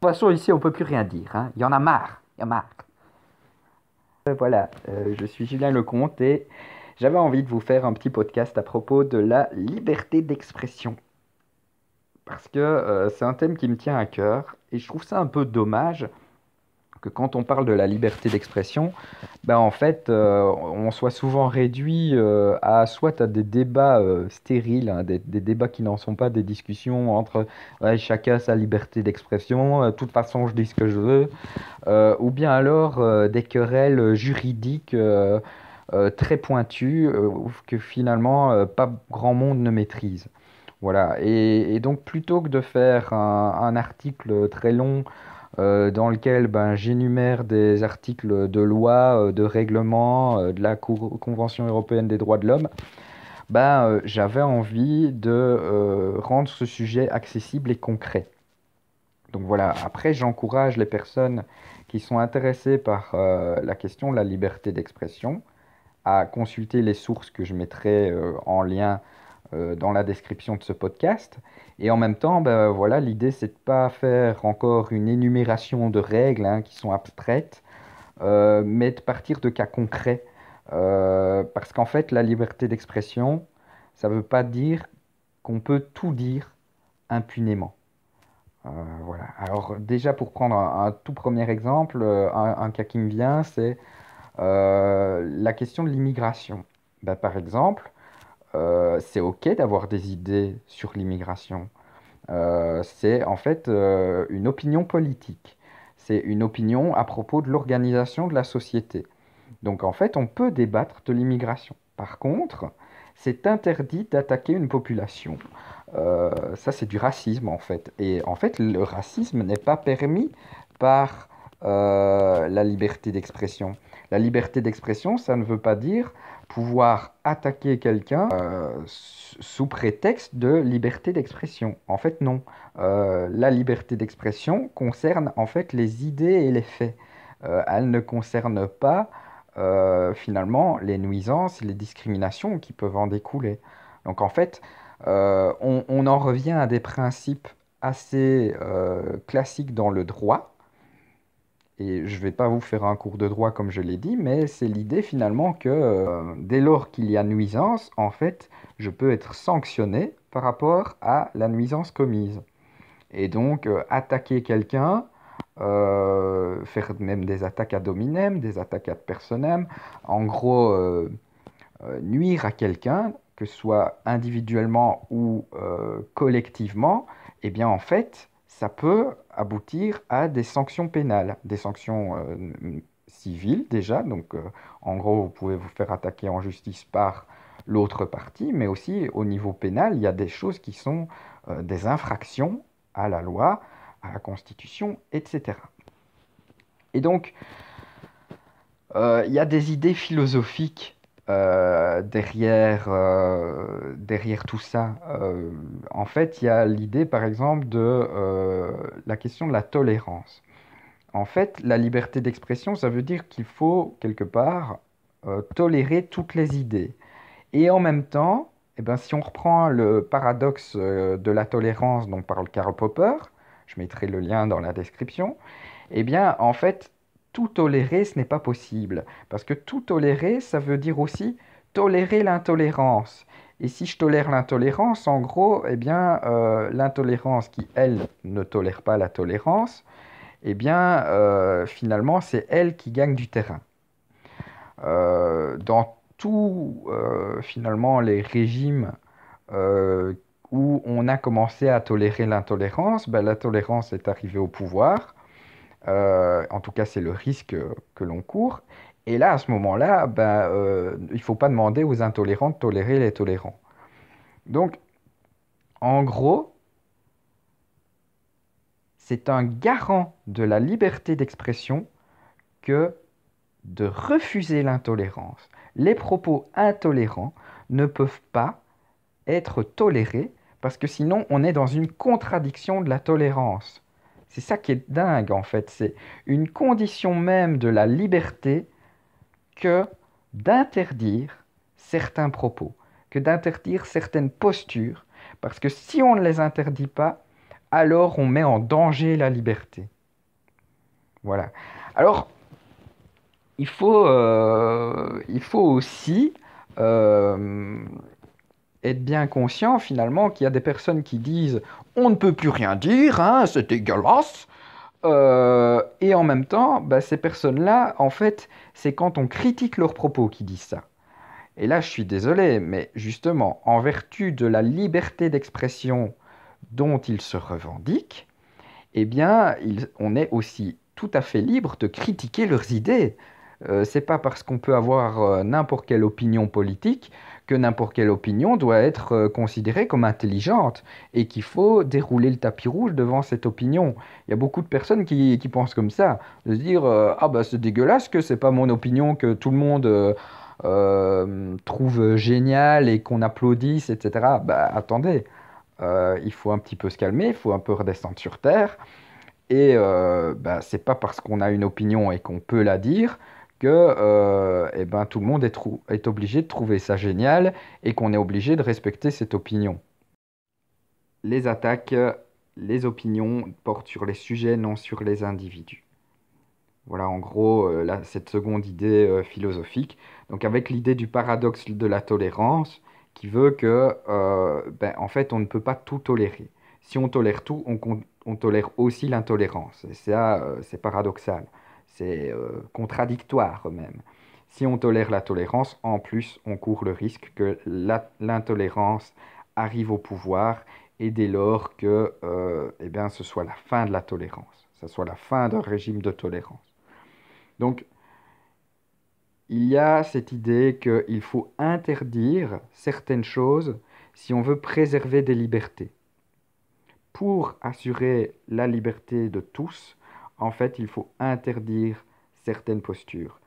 De toute façon, ici, on ne peut plus rien dire. Hein. Il y en a marre. Il y en a marre. Euh, voilà, euh, je suis Julien Lecomte et j'avais envie de vous faire un petit podcast à propos de la liberté d'expression. Parce que euh, c'est un thème qui me tient à cœur et je trouve ça un peu dommage que quand on parle de la liberté d'expression, ben en fait, euh, on soit souvent réduit euh, à soit à des débats euh, stériles, hein, des, débats qui n'en sont pas des discussions entre chacun sa liberté d'expression, de toute façon je dis ce que je veux, ou bien alors des querelles juridiques très pointues que finalement pas grand monde ne maîtrise. Voilà. Et, donc plutôt que de faire un, un article très long euh, dans lequel ben, j'énumère des articles de loi, euh, de règlement, euh, de la Convention européenne des droits de l'homme, ben, j'avais envie de rendre ce sujet accessible et concret. Donc voilà, après j'encourage les personnes qui sont intéressées par la question de la liberté d'expression à consulter les sources que je mettrai en lien euh, dans la description de ce podcast. Et en même temps, ben, voilà, l'idée, c'est de ne pas faire encore une énumération de règles hein, qui sont abstraites, euh, mais de partir de cas concrets. Euh, parce qu'en fait, la liberté d'expression, ça ne veut pas dire qu'on peut tout dire impunément. voilà. Alors déjà, pour prendre un, tout premier exemple, un, cas qui me vient, c'est la question de l'immigration. Ben, par exemple, euh, c'est OK d'avoir des idées sur l'immigration. Euh, c'est en fait euh, une opinion politique. C'est une opinion à propos de l'organisation de la société. Donc en fait, on peut débattre de l'immigration. Par contre, c'est interdit d'attaquer une population. ça, c'est du racisme en fait. Et en fait, le racisme n'est pas permis par la liberté d'expression. La liberté d'expression, ça ne veut pas dire pouvoir attaquer quelqu'un euh, sous prétexte de liberté d'expression. En fait, non. Euh, la liberté d'expression concerne en fait les idées et les faits. Euh, elle ne concerne pas finalement les nuisances, les discriminations qui peuvent en découler. Donc en fait, on, en revient à des principes assez classiques dans le droit, et je ne vais pas vous faire un cours de droit comme je l'ai dit, mais c'est l'idée finalement que euh, dès lors qu'il y a nuisance, en fait, je peux être sanctionné par rapport à la nuisance commise. Et donc, euh, attaquer quelqu'un, euh, faire même des attaques à dominem, des attaques à personem, en gros, nuire à quelqu'un, que ce soit individuellement ou collectivement, eh bien en fait, ça peut aboutir à des sanctions pénales, des sanctions euh, civiles déjà. Donc, euh, en gros, vous pouvez vous faire attaquer en justice par l'autre partie, mais aussi au niveau pénal, il y a des choses qui sont euh, des infractions à la loi, à la Constitution, etc. Et donc, il y a des idées philosophiques euh, euh, derrière, tout ça euh, En fait, il y a l'idée, par exemple, de la question de la tolérance. En fait, la liberté d'expression, ça veut dire qu'il faut, quelque part, tolérer toutes les idées. Et en même temps, eh ben, si on reprend le paradoxe de la tolérance dont parle Karl Popper, je mettrai le lien dans la description, eh bien, en fait, tolérer, ce n'est pas possible. Parce que tout tolérer, ça veut dire aussi tolérer l'intolérance. Et si je tolère l'intolérance, en gros, et eh bien, euh, l'intolérance qui, elle, ne tolère pas la tolérance, et eh bien, euh, finalement, c'est elle qui gagne du terrain. Euh, dans tous, finalement, les régimes où on a commencé à tolérer l'intolérance, ben, la tolérance est arrivée au pouvoir. Euh, en tout cas, c'est le risque que l'on court. Et là, à ce moment-là, ben, euh, il ne faut pas demander aux intolérants de tolérer les tolérants. Donc, en gros, c'est un garant de la liberté d'expression que de refuser l'intolérance. Les propos intolérants ne peuvent pas être tolérés parce que sinon on est dans une contradiction de la tolérance. C'est ça qui est dingue en fait. C'est une condition même de la liberté que d'interdire certains propos, que d'interdire certaines postures, parce que si on ne les interdit pas, alors on met en danger la liberté. Voilà. Alors, il faut, euh, il faut aussi euh, être bien conscient finalement qu'il y a des personnes qui disent on ne peut plus rien dire, hein, c'est dégueulasse. Euh, et en même temps, bah, ces personnes-là, en fait, c'est quand on critique leurs propos qu'ils disent ça. Et là, je suis désolé, mais justement, en vertu de la liberté d'expression dont ils se revendiquent, eh bien, on est aussi tout à fait libre de critiquer leurs idées. Euh, c'est pas parce qu'on peut avoir euh, n'importe quelle opinion politique que n'importe quelle opinion doit être euh, considérée comme intelligente et qu'il faut dérouler le tapis rouge devant cette opinion. Il y a beaucoup de personnes qui, pensent comme ça, de se dire ah bah c'est dégueulasse que c'est pas mon opinion que tout le monde trouve géniale et qu'on applaudisse, etc. Bah attendez, il faut un petit peu se calmer, il faut un peu redescendre sur terre. Et bah, c'est pas parce qu'on a une opinion et qu'on peut la dire que euh, eh ben, tout le monde est, obligé de trouver ça génial et qu'on est obligé de respecter cette opinion. Les attaques, les opinions portent sur les sujets, non sur les individus. Voilà en gros euh, cette seconde idée euh, philosophique. Donc avec l'idée du paradoxe de la tolérance qui veut que, ben, en fait, on ne peut pas tout tolérer. Si on tolère tout, on, tolère aussi l'intolérance. ça, c'est paradoxal c'est euh, contradictoire, contradictoire même. Si on tolère la tolérance, en plus, on court le risque que l'intolérance arrive au pouvoir et dès lors que euh, eh bien, ce soit la fin de la tolérance, ce soit la fin d'un régime de tolérance. Donc, il y a cette idée qu'il faut interdire certaines choses si on veut préserver des libertés. Pour assurer la liberté de tous, en fait, il faut interdire certaines postures.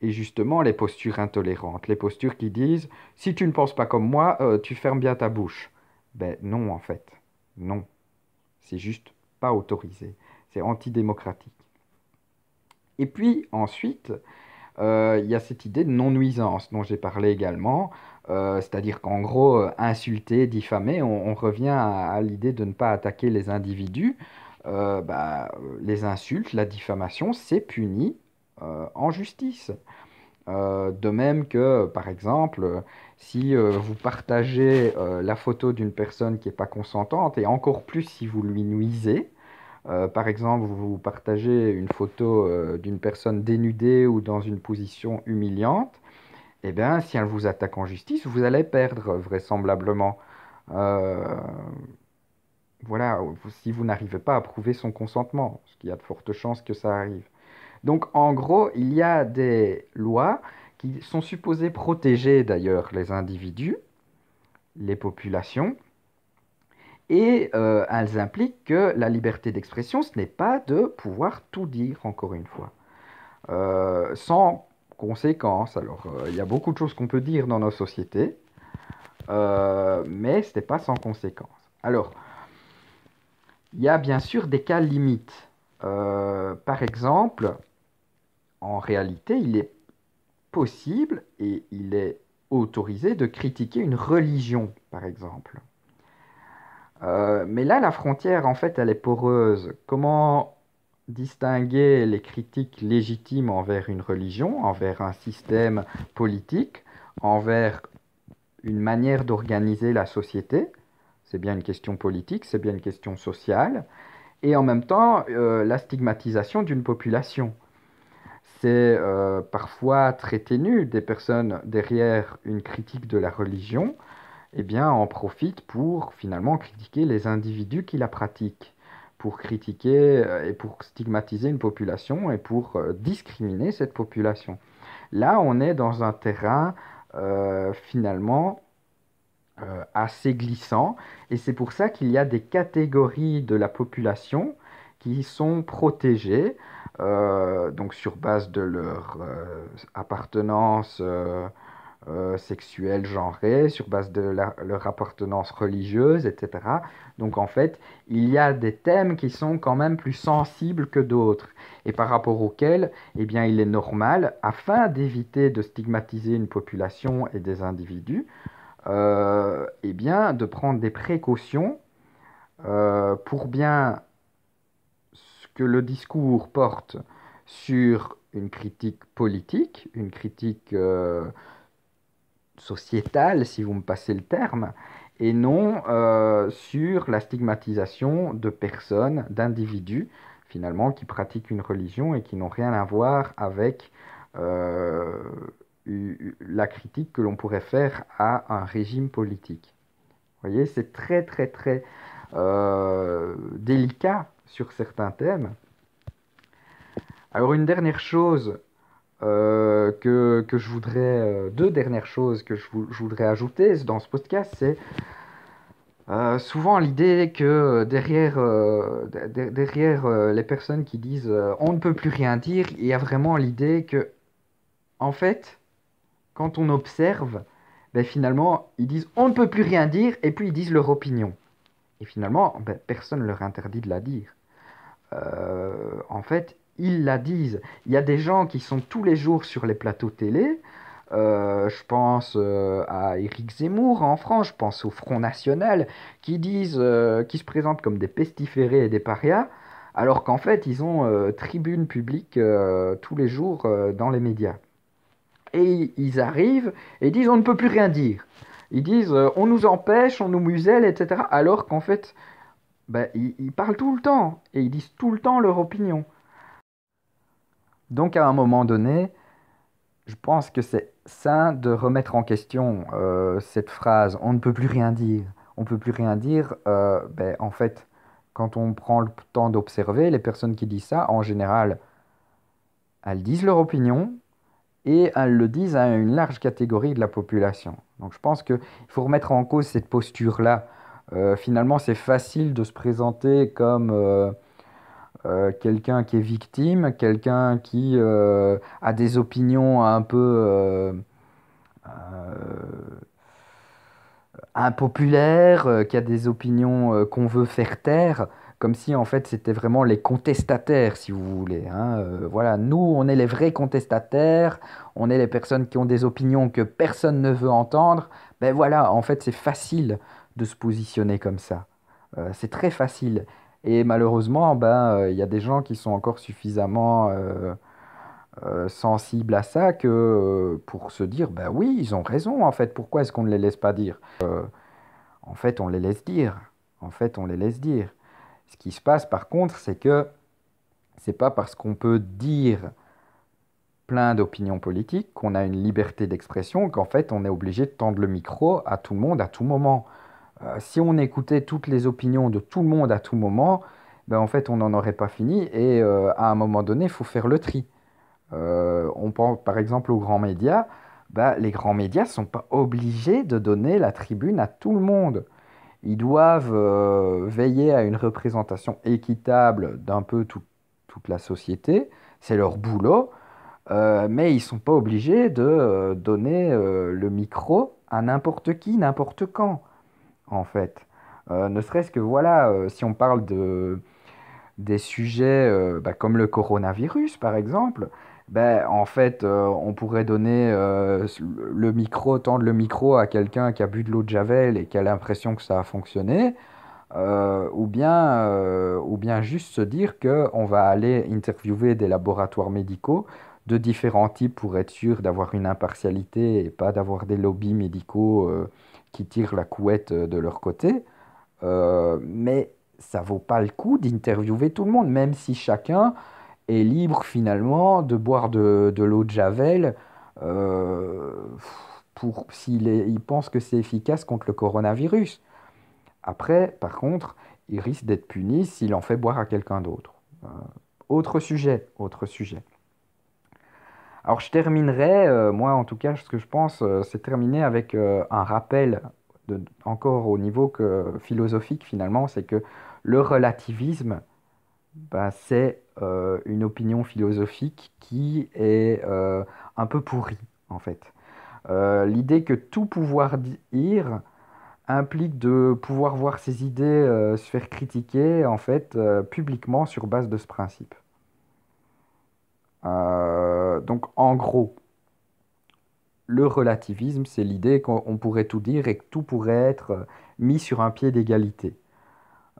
Et justement, les postures intolérantes, les postures qui disent si tu ne penses pas comme moi, euh, tu fermes bien ta bouche. Ben non, en fait, non. C'est juste pas autorisé. C'est antidémocratique. Et puis ensuite, euh, il y a cette idée de non-nuisance dont j'ai parlé également. Euh, c'est-à-dire qu'en gros, insulter, diffamer, on, revient à l'idée de ne pas attaquer les individus. Euh, bah, les insultes, la diffamation, c'est puni euh, en justice. Euh, de même que, par exemple, si vous partagez la photo d'une personne qui n'est pas consentante, et encore plus si vous lui nuisez, par exemple, vous partagez une photo d'une personne dénudée ou dans une position humiliante, et eh bien, si elle vous attaque en justice, vous allez perdre vraisemblablement voilà, si vous n'arrivez pas à prouver son consentement, ce qu'il y a de fortes chances que ça arrive. Donc en gros, il y a des lois qui sont supposées protéger d'ailleurs les individus, les populations, et euh, elles impliquent que la liberté d'expression, ce n'est pas de pouvoir tout dire, encore une fois, euh, sans conséquence. Alors, euh, il y a beaucoup de choses qu'on peut dire dans nos sociétés, mais ce n'est pas sans conséquence. Alors, il y a bien sûr des cas limites. Euh, par exemple, en réalité, il est possible et il est autorisé de critiquer une religion, par exemple. Euh, mais là, la frontière, en fait, elle est poreuse. Comment distinguer les critiques légitimes envers une religion, envers un système politique, envers une manière d'organiser la société c'est bien une question politique, c'est bien une question sociale, et en même temps euh, la stigmatisation d'une population. C'est euh, parfois très ténu des personnes derrière une critique de la religion, et eh bien, en profitent pour finalement critiquer les individus qui la pratiquent, pour critiquer euh, et pour stigmatiser une population et pour discriminer cette population. Là, on est dans un terrain finalement euh, assez glissant. Et c'est pour ça qu'il y a des catégories de la population qui sont protégées, euh, donc sur base de leur euh, appartenance sexuelle, genrée, sur base de leur appartenance religieuse, etc. Donc en fait, il y a des thèmes qui sont quand même plus sensibles que d'autres, et par rapport auxquels, eh bien, il est normal, afin d'éviter de stigmatiser une population et des individus, euh, eh bien, de prendre des précautions euh, pour bien ce que le discours porte sur une critique politique, une critique euh, sociétale, si vous me passez le terme, et non sur la stigmatisation de personnes, d'individus, finalement, qui pratiquent une religion et qui n'ont rien à voir avec la critique que l'on pourrait faire à un régime politique. Vous voyez, c'est très très très euh, délicat sur certains thèmes. Alors une dernière chose euh, que, que, je voudrais, euh, deux dernières choses que je, je, voudrais ajouter dans ce podcast, c'est souvent l'idée que derrière, derrière les personnes qui disent on ne peut plus rien dire, il y a vraiment l'idée que, en fait, quand on observe, ben, finalement, ils disent on ne peut plus rien dire, et puis ils disent leur opinion. Et finalement, ben, personne ne leur interdit de la dire. Euh, en fait, ils la disent. Il y a des gens qui sont tous les jours sur les plateaux télé. Euh, je pense euh, à Éric Zemmour en France, je pense au Front National, qui disent, qui se présentent comme des pestiférés et des parias, alors qu'en fait, ils ont tribune publique tous les jours dans les médias et ils arrivent et disent on ne peut plus rien dire. Ils disent euh, on nous empêche, on nous muselle, etc. Alors qu'en fait, ben, ils, parlent tout le temps et ils disent tout le temps leur opinion. Donc à un moment donné, je pense que c'est sain de remettre en question euh, cette phrase on ne peut plus rien dire. On ne peut plus rien dire, euh, ben, en fait, quand on prend le temps d'observer, les personnes qui disent ça, en général, elles disent leur opinion, et elles le disent à une large catégorie de la population. Donc je pense qu'il faut remettre en cause cette posture-là. Euh, finalement, c'est facile de se présenter comme euh, euh, quelqu'un qui est victime, quelqu'un qui a des opinions un peu impopulaires, qui a des opinions qu'on veut faire taire comme si en fait c'était vraiment les contestataires, si vous voulez. Hein. Euh, voilà, nous, on est les vrais contestataires, on est les personnes qui ont des opinions que personne ne veut entendre. Ben voilà, en fait, c'est facile de se positionner comme ça. Euh, c'est très facile. Et malheureusement, ben, euh, il y a des gens qui sont encore suffisamment sensibles à ça que pour se dire, ben oui, ils ont raison en fait. Pourquoi est-ce qu'on ne les laisse pas dire En fait, on les laisse dire. En fait, on les laisse dire. Ce qui se passe par contre, c'est que c'est pas parce qu'on peut dire plein d'opinions politiques, qu'on a une liberté d'expression, qu'en fait on est obligé de tendre le micro à tout le monde à tout moment. Euh, si on écoutait toutes les opinions de tout le monde à tout moment, ben, en fait on n'en aurait pas fini et euh, à un moment donné il faut faire le tri. Euh, on pense par exemple aux grands médias, ben, les grands médias ne sont pas obligés de donner la tribune à tout le monde ils doivent euh, veiller à une représentation équitable d'un peu toute la société, c'est leur boulot, euh, mais ils ne sont pas obligés de euh, donner le micro à n'importe qui, n'importe quand, en fait. ne serait-ce que, voilà, si on parle de, des sujets bah, comme le coronavirus, par exemple, ben, en fait, euh, on pourrait donner euh, le micro, tendre le micro à quelqu'un qui a bu de l'eau de Javel et qui a l'impression que ça a fonctionné, euh, ou, bien, juste se dire qu'on va aller interviewer des laboratoires médicaux de différents types pour être sûr d'avoir une impartialité et pas d'avoir des lobbies médicaux qui tirent la couette de leur côté. mais ça vaut pas le coup d'interviewer tout le monde, même si chacun est libre finalement de boire de, l'eau de Javel euh, pour s'il il pense que c'est efficace contre le coronavirus. Après, par contre, il risque d'être puni s'il en fait boire à quelqu'un d'autre. Euh, autre sujet, autre sujet. Alors je terminerai, euh, moi en tout cas, ce que je pense, c'est terminer avec un rappel encore au niveau que, philosophique finalement, c'est que le relativisme, bah, c'est euh, une opinion philosophique qui est euh, un peu pourrie, en fait. Euh, l'idée que tout pouvoir dire implique de pouvoir voir ses idées se faire critiquer, en fait, publiquement sur base de ce principe. donc, en gros, le relativisme, c'est l'idée qu'on pourrait tout dire et que tout pourrait être mis sur un pied d'égalité.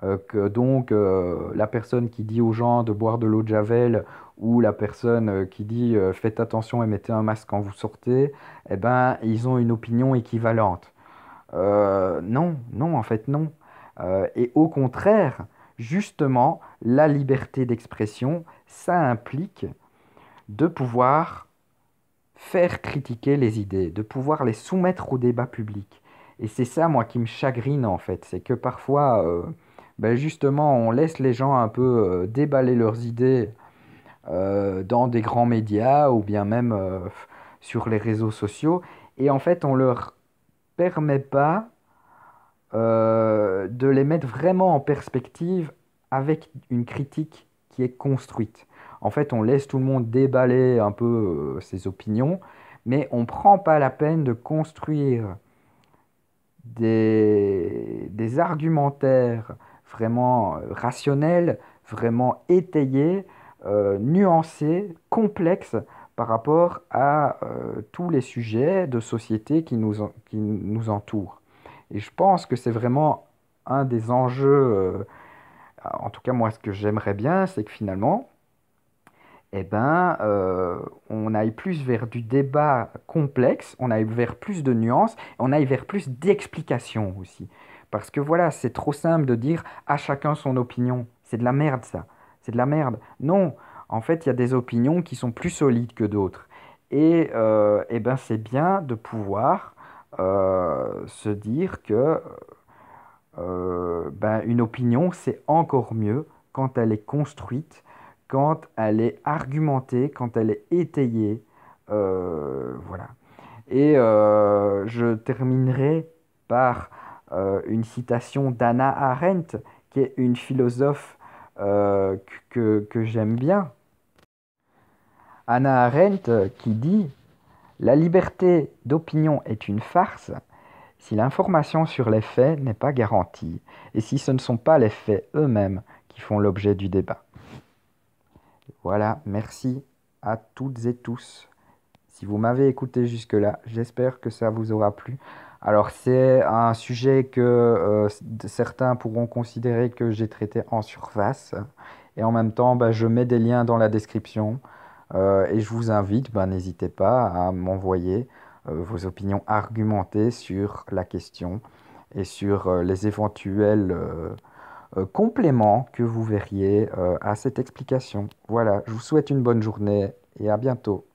Euh, que donc euh, la personne qui dit aux gens de boire de l'eau de javel ou la personne euh, qui dit faites attention et mettez un masque quand vous sortez, eh ben ils ont une opinion équivalente. non, non, en fait non. et au contraire, justement, la liberté d'expression, ça implique de pouvoir faire critiquer les idées, de pouvoir les soumettre au débat public. Et c'est ça, moi, qui me chagrine, en fait. C'est que parfois, ben, justement, on laisse les gens un peu euh, déballer leurs idées euh, dans des grands médias ou bien même euh, sur les réseaux sociaux. Et en fait, on ne leur permet pas de les mettre vraiment en perspective avec une critique qui est construite. En fait, on laisse tout le monde déballer un peu ses opinions, mais on ne prend pas la peine de construire des argumentaires vraiment euh, rationnel, vraiment étayé, euh, nuancé, complexe par rapport à euh, tous les sujets de société qui nous, qui nous entourent. Et je pense que c'est vraiment un des enjeux, en tout cas moi ce que j'aimerais bien, c'est que finalement, eh ben, on aille plus vers du débat complexe, on aille vers plus de nuances, on aille vers plus d'explications aussi. Parce que voilà, c'est trop simple de dire à chacun son opinion. C'est de la merde ça. C'est de la merde. Non, en fait, il y a des opinions qui sont plus solides que d'autres. Et, euh, eh ben, c'est bien de pouvoir euh, se dire que euh, ben, une opinion, c'est encore mieux quand elle est construite, quand elle est argumentée, quand elle est étayée. voilà. Et je terminerai par euh, une citation d'Anna Arendt, qui est une philosophe euh, que, j'aime bien. Anna Arendt euh, qui dit La liberté d'opinion est une farce si l'information sur les faits n'est pas garantie et si ce ne sont pas les faits eux-mêmes qui font l'objet du débat. Voilà, merci à toutes et tous. Si vous m'avez écouté jusque-là, j'espère que ça vous aura plu. Alors c'est un sujet que euh, certains pourront considérer que j'ai traité en surface. Et en même temps, bah, je mets des liens dans la description. Euh, et je vous invite, bah, n'hésitez pas à m'envoyer euh, vos opinions argumentées sur la question et sur les éventuels compléments que vous verriez à cette explication. Voilà, je vous souhaite une bonne journée et à bientôt.